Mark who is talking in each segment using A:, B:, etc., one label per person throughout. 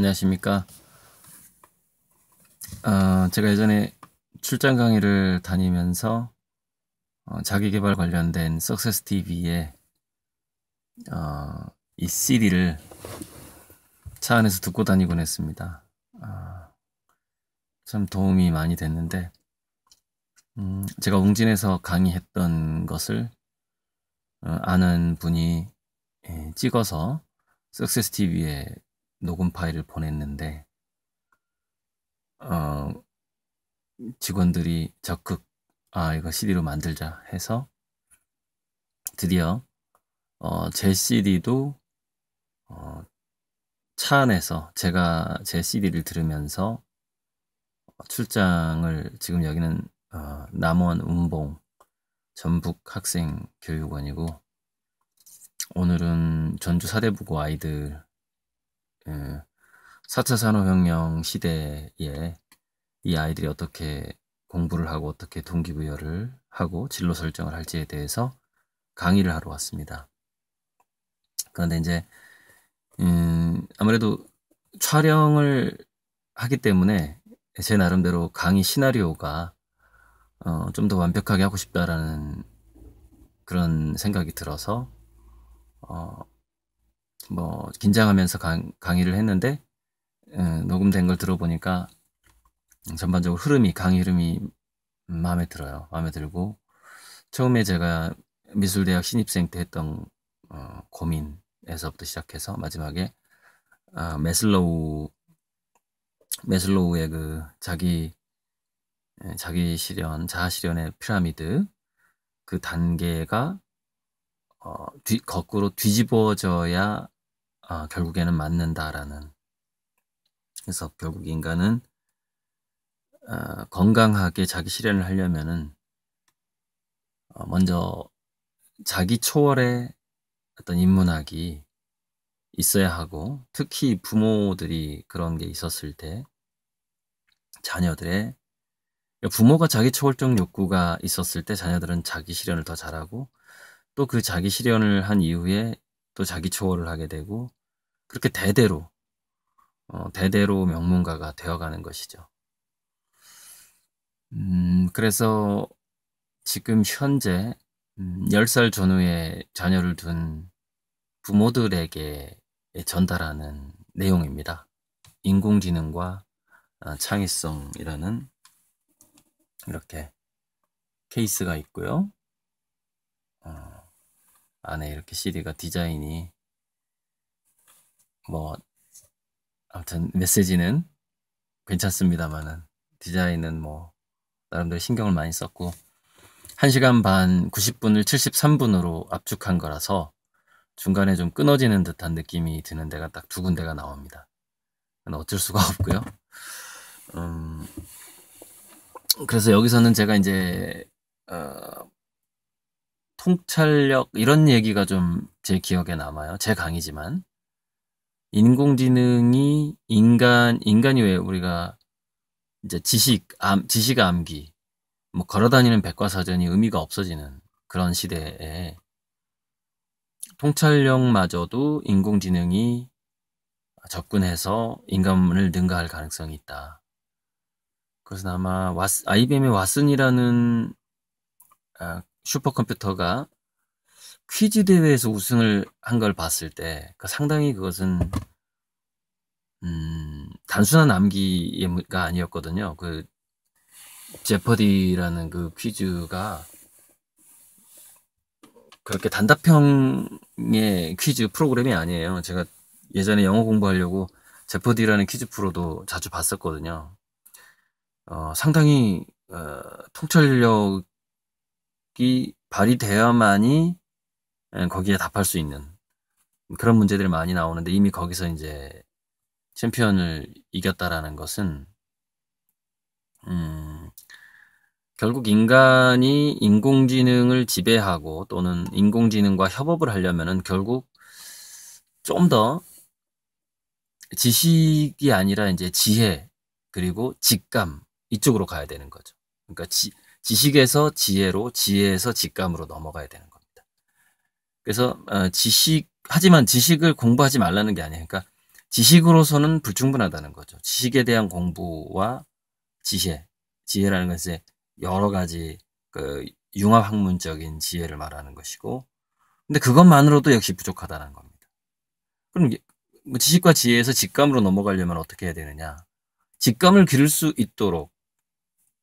A: 안녕하십니까. 어, 제가 예전에 출장 강의를 다니면서 어, 자기개발 관련된 석세스 t v 에 어, 이 CD를 차 안에서 듣고 다니곤 했습니다. 아, 참 도움이 많이 됐는데 음, 제가 웅진에서 강의했던 것을 어, 아는 분이 예, 찍어서 석세스 TV에 녹음 파일을 보냈는데 어, 직원들이 적극 아 이거 CD로 만들자 해서 드디어 어, 제 CD도 어, 차 안에서 제가 제 CD를 들으면서 출장을 지금 여기는 어, 남원 운봉 전북 학생 교육원이고 오늘은 전주 사대부고 아이들 4차 예. 산업혁명 시대에 이 아이들이 어떻게 공부를 하고 어떻게 동기부여를 하고 진로 설정을 할지에 대해서 강의를 하러 왔습니다. 그런데 이제 음, 아무래도 촬영을 하기 때문에 제 나름대로 강의 시나리오가 어, 좀더 완벽하게 하고 싶다라는 그런 생각이 들어서 어, 뭐 긴장하면서 강, 강의를 했는데 음, 녹음된 걸 들어보니까 전반적으로 흐름이 강의 흐름이 마음에 들어요. 마음에 들고 처음에 제가 미술대학 신입생 때 했던 어, 고민에서부터 시작해서 마지막에 아, 메슬로우 메슬로우의 그 자기 예, 자기 실현 자아 실현의 피라미드 그 단계가 어, 뒤, 거꾸로 뒤집어져야 아, 결국에는 맞는다라는. 그래서 결국 인간은 아, 건강하게 자기 실현을 하려면은 어, 먼저 자기 초월의 어떤 인문학이 있어야 하고 특히 부모들이 그런 게 있었을 때 자녀들의 부모가 자기 초월적 욕구가 있었을 때 자녀들은 자기 실현을 더 잘하고 또 그 자기 실현을 한 이후에 또 자기 초월을 하게 되고 그렇게 대대로 어, 대대로 명문가가 되어가는 것이죠. 음, 그래서 지금 현재 음, 10살 전후의 자녀를 둔 부모들에게 전달하는 내용입니다. 인공지능과 어, 창의성이라는 이렇게 케이스가 있고요. 어, 안에 이렇게 CD가 디자인이 뭐 아무튼 메시지는 괜찮습니다만은 디자인은 뭐 나름대로 신경을 많이 썼고 1시간 반 90분을 73분으로 압축한 거라서 중간에 좀 끊어지는 듯한 느낌이 드는 데가 딱 두 군데가 나옵니다. 어쩔 수가 없고요. 음, 그래서 여기서는 제가 이제 어, 통찰력 이런 얘기가 좀 제 기억에 남아요. 제 강의지만 인공지능이 인간 인간이 왜 우리가 이제 지식 암 지식 암기 뭐 걸어다니는 백과사전이 의미가 없어지는 그런 시대에 통찰력마저도 인공지능이 접근해서 인간을 능가할 가능성이 있다. 그래서 아마 와스, IBM의 왓슨이라는 아, 슈퍼컴퓨터가 퀴즈 대회에서 우승을 한 걸 봤을 때 그러니까 상당히 그것은 음, 단순한 암기가 아니었거든요. 그 제퍼디라는 그 퀴즈가 그렇게 단답형의 퀴즈 프로그램이 아니에요. 제가 예전에 영어 공부하려고 제퍼디라는 퀴즈 프로도 자주 봤었거든요. 어, 상당히 어, 통찰력이 발휘되어야만이 예, 거기에 답할 수 있는 그런 문제들이 많이 나오는데 이미 거기서 이제 챔피언을 이겼다라는 것은 음, 결국 인간이 인공지능을 지배하고 또는 인공지능과 협업을 하려면은 결국 좀 더 지식이 아니라 이제 지혜 그리고 직감 이쪽으로 가야 되는 거죠. 그러니까 지, 지식에서 지혜로 지혜에서 직감으로 넘어가야 되는 거죠. 그래서 어, 지식 하지만 지식을 공부하지 말라는 게아니에 그러니까 지식으로서는 불충분하다는 거죠. 지식에 대한 공부와 지혜, 지혜라는 것은 여러 가지 그 융합 학문적인 지혜를 말하는 것이고, 근데 그것만으로도 역시 부족하다는 겁니다. 그럼 뭐 지식과 지혜에서 직감으로 넘어가려면 어떻게 해야 되느냐? 직감을 기를 수 있도록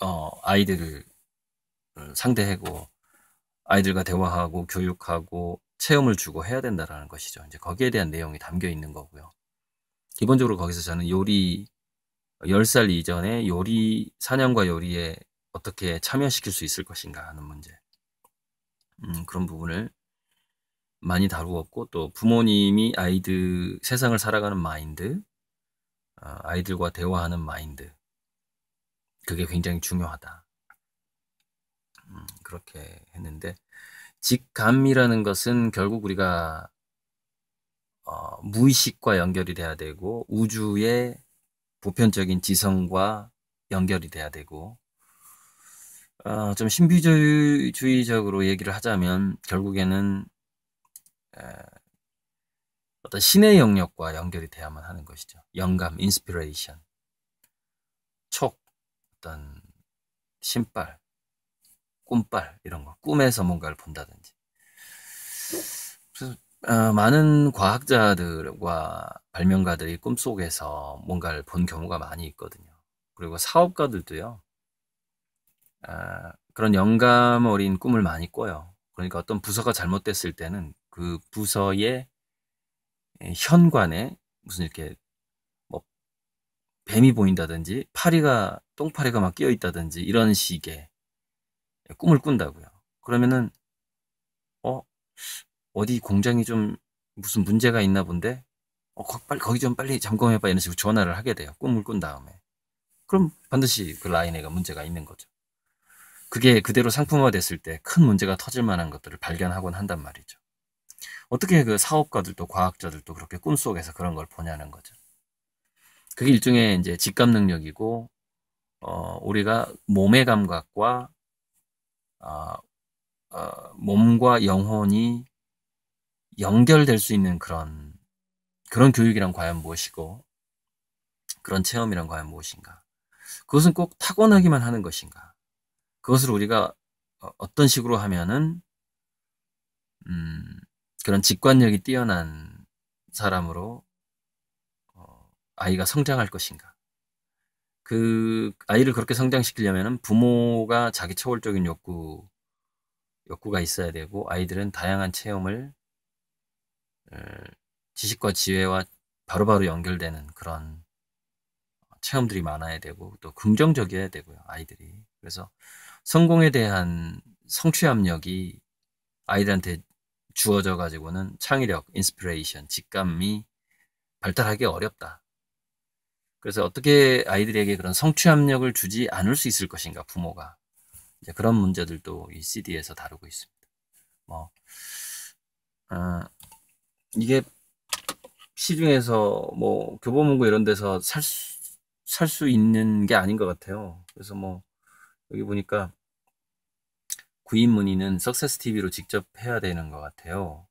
A: 어, 아이들을 상대하고 아이들과 대화하고 교육하고 체험을 주고 해야 된다라는 것이죠. 이제 거기에 대한 내용이 담겨 있는 거고요. 기본적으로 거기서 저는 요리 10살 이전에 요리 사냥과 요리에 어떻게 참여시킬 수 있을 것인가 하는 문제. 음, 그런 부분을 많이 다루었고 또 부모님이 아이들 세상을 살아가는 마인드, 어, 아이들과 대화하는 마인드. 그게 굉장히 중요하다. 음, 그렇게 했는데 직감이라는 것은 결국 우리가 어, 무의식과 연결이 돼야 되고 우주의 보편적인 지성과 연결이 돼야 되고 어, 좀 신비주의적으로 얘기를 하자면 결국에는 에, 어떤 신의 영역과 연결이 돼야만 하는 것이죠. 영감, 인스피레이션, 촉, 어떤 신발 꿈빨 이런 거 꿈에서 뭔가를 본다든지 그래서 어, 많은 과학자들과 발명가들이 꿈속에서 뭔가를 본 경우가 많이 있거든요 그리고 사업가들도요 아, 그런 영감 어린 꿈을 많이 꿔요 그러니까 어떤 부서가 잘못됐을 때는 그 부서의 예, 현관에 무슨 이렇게 뭐 뱀이 보인다든지 파리가 똥파리가 막 끼어 있다든지 이런 식의 꿈을 꾼다고요. 그러면은 어 어디 공장이 좀 무슨 문제가 있나 본데 어, 거, 빨리 거기 좀 빨리 점검해봐 이런 식으로 전화를 하게 돼요. 꿈을 꾼 다음에 그럼 반드시 그 라인에가 그 문제가 있는 거죠. 그게 그대로 상품화됐을 때 큰 문제가 터질 만한 것들을 발견하곤 한단 말이죠. 어떻게 그 사업가들도 과학자들도 그렇게 꿈속에서 그런 걸 보냐는 거죠. 그게 일종의 이제 직감 능력이고, 어, 우리가 몸의 감각과 어, 어, 몸과 영혼이 연결될 수 있는 그런 그런 교육이란 과연 무엇이고 그런 체험이란 과연 무엇인가? 그것은 꼭 타고나기만 하는 것인가? 그것을 우리가 어, 어떤 식으로 하면은 음, 그런 직관력이 뛰어난 사람으로 어, 아이가 성장할 것인가? 그 아이를 그렇게 성장시키려면은 부모가 자기 초월적인 욕구 욕구가 있어야 되고 아이들은 다양한 체험을 어, 지식과 지혜와 바로바로 연결되는 그런 체험들이 많아야 되고 또 긍정적이어야 되고요 아이들이 그래서 성공에 대한 성취 압력이 아이들한테 주어져 가지고는 창의력, 인스피레이션, 직감이 발달하기 어렵다. 그래서 어떻게 아이들에게 그런 성취 압력을 주지 않을 수 있을 것인가 부모가 이제 그런 문제들도 이 CD에서 다루고 있습니다. 뭐 어, 이게 시중에서 뭐 교보문고 이런 데서 살살수 있는 게 아닌 것 같아요. 그래서 뭐 여기 보니까 구입 문의는 석세스 TV로 직접 해야 되는 것 같아요.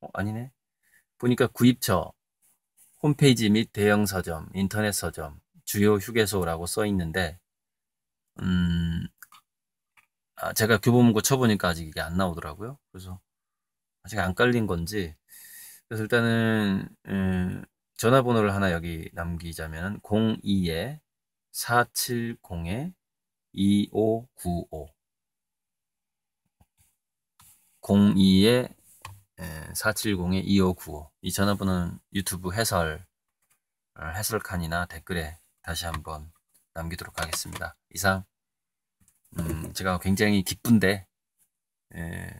A: 어, 아니네. 보니까 구입처 홈페이지 및 대형 서점, 인터넷 서점, 주요 휴게소라고 써 있는데, 음, 아, 제가 교보문고 쳐보니까 아직 이게 안 나오더라고요. 그래서 아직 안 깔린 건지. 그래서 일단은, 음, 전화번호를 하나 여기 남기자면 0 2 4 7 0 2595. 02에 470-2595. 이 전화번호는 유튜브 해설, 어, 해설칸이나 댓글에 다시 한번 남기도록 하겠습니다. 이상, 음, 제가 굉장히 기쁜데, 에, 예,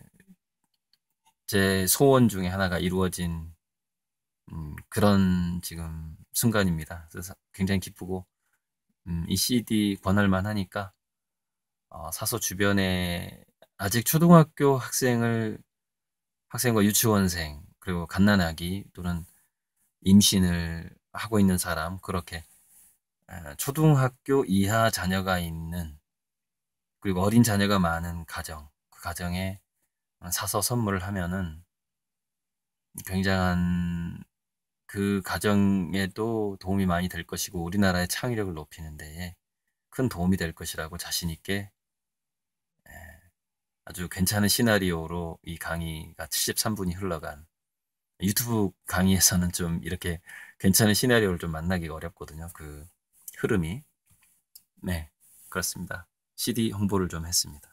A: 제 소원 중에 하나가 이루어진 음, 그런 지금 순간입니다. 그래서 굉장히 기쁘고, 음, 이 CD 권할만 하니까, 어, 사서 주변에 아직 초등학교 학생을 학생과 유치원생 그리고 갓난아기 또는 임신을 하고 있는 사람 그렇게 아, 초등학교 이하 자녀가 있는 그리고 어린 자녀가 많은 가정 그 가정에 사서 선물을 하면은 굉장한 그 가정에도 도움이 많이 될 것이고 우리나라의 창의력을 높이는 데에 큰 도움이 될 것이라고 자신 있게 아주 괜찮은 시나리오로 이 강의가 73분이 흘러간 유튜브 강의에서는 좀 이렇게 괜찮은 시나리오를 좀 만나기가 어렵거든요. 그 흐름이. 네, 그렇습니다. CD 홍보를 좀 했습니다.